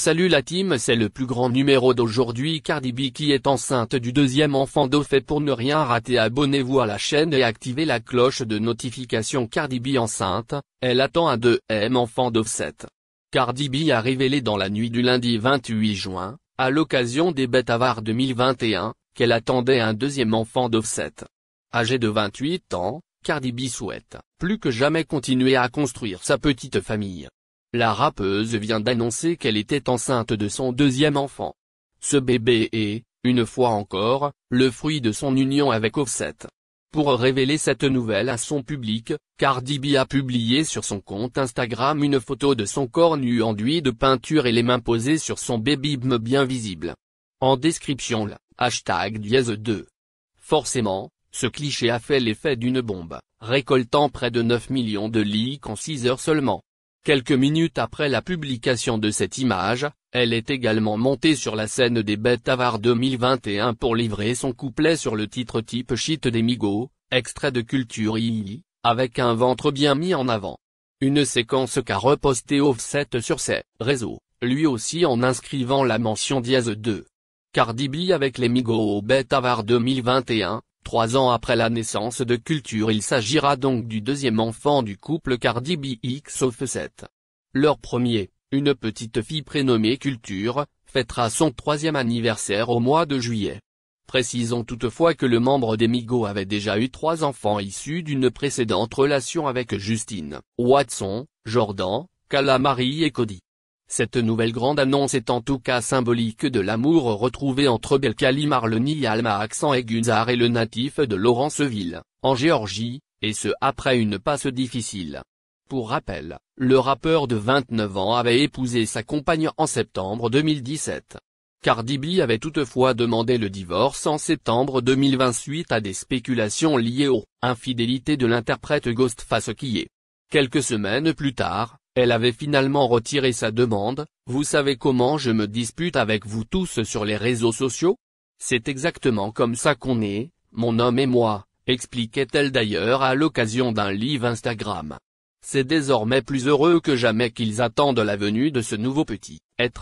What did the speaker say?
Salut la team c'est le plus grand numéro d'aujourd'hui Cardi B qui est enceinte du deuxième enfant d'Offset pour ne rien rater abonnez-vous à la chaîne et activez la cloche de notification Cardi B enceinte, elle attend un 2 enfant d'Offset. Cardi B a révélé dans la nuit du lundi 28 juin, à l'occasion des Bêtes 2021, qu'elle attendait un deuxième enfant d'Offset. Âgée de 28 ans, Cardi B souhaite, plus que jamais continuer à construire sa petite famille. La rappeuse vient d'annoncer qu'elle était enceinte de son deuxième enfant. Ce bébé est, une fois encore, le fruit de son union avec Offset. Pour révéler cette nouvelle à son public, Cardi B a publié sur son compte Instagram une photo de son corps nu enduit de peinture et les mains posées sur son bébé bien visible. En description le hashtag dièse 2. Forcément, ce cliché a fait l'effet d'une bombe, récoltant près de 9 millions de likes en 6 heures seulement. Quelques minutes après la publication de cette image, elle est également montée sur la scène des Bêtes 2021 pour livrer son couplet sur le titre type Shit des Migos, extrait de Culture II, avec un ventre bien mis en avant. Une séquence qu'a reposté Offset sur ses réseaux, lui aussi en inscrivant la mention dièse 2. Cardi B avec les Migos au Bêtes 2021, Trois ans après la naissance de Culture il s'agira donc du deuxième enfant du couple Cardi B X Offset. Leur premier, une petite fille prénommée Culture, fêtera son troisième anniversaire au mois de juillet. Précisons toutefois que le membre des avait déjà eu trois enfants issus d'une précédente relation avec Justine, Watson, Jordan, Calamari et Cody. Cette nouvelle grande annonce est en tout cas symbolique de l'amour retrouvé entre Belkali Marleni Alma Accent et Gunzar et le natif de Laurenceville, en Géorgie, et ce après une passe difficile. Pour rappel, le rappeur de 29 ans avait épousé sa compagne en septembre 2017. Cardi B avait toutefois demandé le divorce en septembre suite à des spéculations liées aux infidélités de l'interprète Ghostface est. Quelques semaines plus tard, elle avait finalement retiré sa demande, vous savez comment je me dispute avec vous tous sur les réseaux sociaux C'est exactement comme ça qu'on est, mon homme et moi, expliquait-elle d'ailleurs à l'occasion d'un live Instagram. C'est désormais plus heureux que jamais qu'ils attendent la venue de ce nouveau petit être.